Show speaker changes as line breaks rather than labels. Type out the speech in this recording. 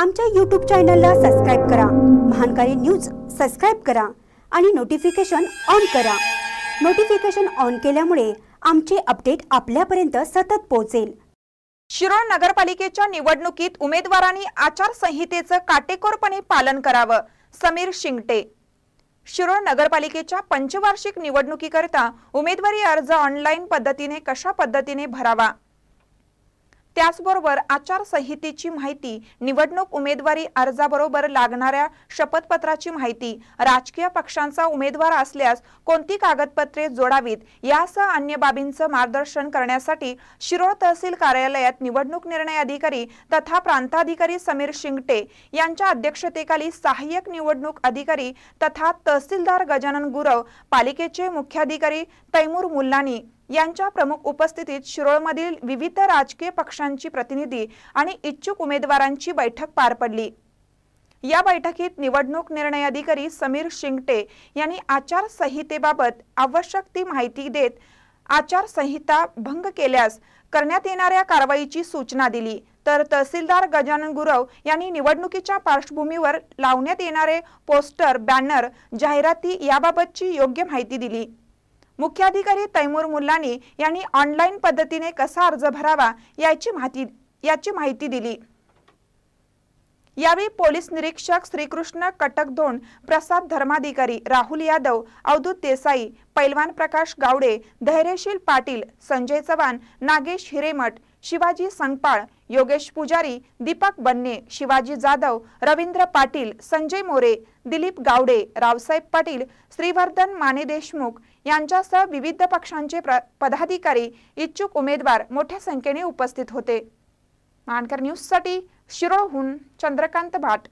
आमच्या यूट्यूब चॅनलला सबस्क्राईब करा महानकारी न्यूज सबस्क्राईब करा आणि नोटिफिकेशन ऑन करा नोटिफिकेशन ऑन केल्यामुळे आमचे अपडेट
आपल्यापर्यंत सतत पोहोचेल शिरोळ नगरपालिकेच्या निवडणुकीत उमेदवारांनी आचारसंहितेचं काटेकोरपणे पालन करावं समीर शिंगटे शिरोळ नगरपालिकेच्या पंचवार्षिक निवडणुकीकरिता उमेदवारी अर्ज ऑनलाईन पद्धतीने कशा पद्धतीने भरावा त्याचबरोबर आचारसंहितेची माहिती निवडणूक उमेदवारी अर्जाबरोबर लागणाऱ्या शपथपत्राची माहिती राजकीय पक्षांचा उमेदवार असल्यास कोणती कागदपत्रे जोडावीत यासह अन्य बाबींचं मार्गदर्शन करण्यासाठी शिरोळ तहसील कार्यालयात निवडणूक निर्णय अधिकारी तथा प्रांताधिकारी समीर शिंगटे यांच्या अध्यक्षतेखाली सहाय्यक निवडणूक अधिकारी तथा तहसीलदार गजानन गुरव पालिकेचे मुख्याधिकारी तैमूर मुल्लानी यांच्या प्रमुख उपस्थितीत शिरोळमधील विविध राजकीय पक्षांची प्रतिनिधी आणि इच्छुक उमेदवारांची बैठक पार पडली या बैठकीत निवडणूक निर्णय अधिकारी समीर शिंगटे यांनी आचारसंहितेबाबत आवश्यक ती माहिती देत आचारसंहिता भंग केल्यास करण्यात येणाऱ्या कारवाईची सूचना दिली तर तहसीलदार गजानन गुरव यांनी निवडणुकीच्या पार्श्वभूमीवर लावण्यात येणारे पोस्टर बॅनर जाहिराती याबाबतची योग्य माहिती दिली मुख्याधिकारी तैमूर मुल्लानी यांनी ऑनलाईन पद्धतीने कसा अर्ज भरावा याची माहिती याची माहिती दिली यावेळी पोलीस निरीक्षक श्रीकृष्ण कटकधोंड प्रसाद धर्माधिकारी राहुल यादव अवधूत देसाई पैलवान प्रकाश गावडे धैर्यशील पाटील संजय चव्हाण नागेश हिरेमठ शिवाजी संगपाळ योगेश पुजारी दीपक बन्ने शिवाजी जाधव रवींद्र पाटील संजय मोरे दिलीप गावडे रावसाहेब पाटील श्रीवर्धन माने देशमुख यांच्यासह विविध पक्षांचे पदाधिकारी इच्छुक उमेदवार मोठ्या संख्येने उपस्थित होते मानकर न्यूजसाठी शिरोळहून चंद्रकांत भाट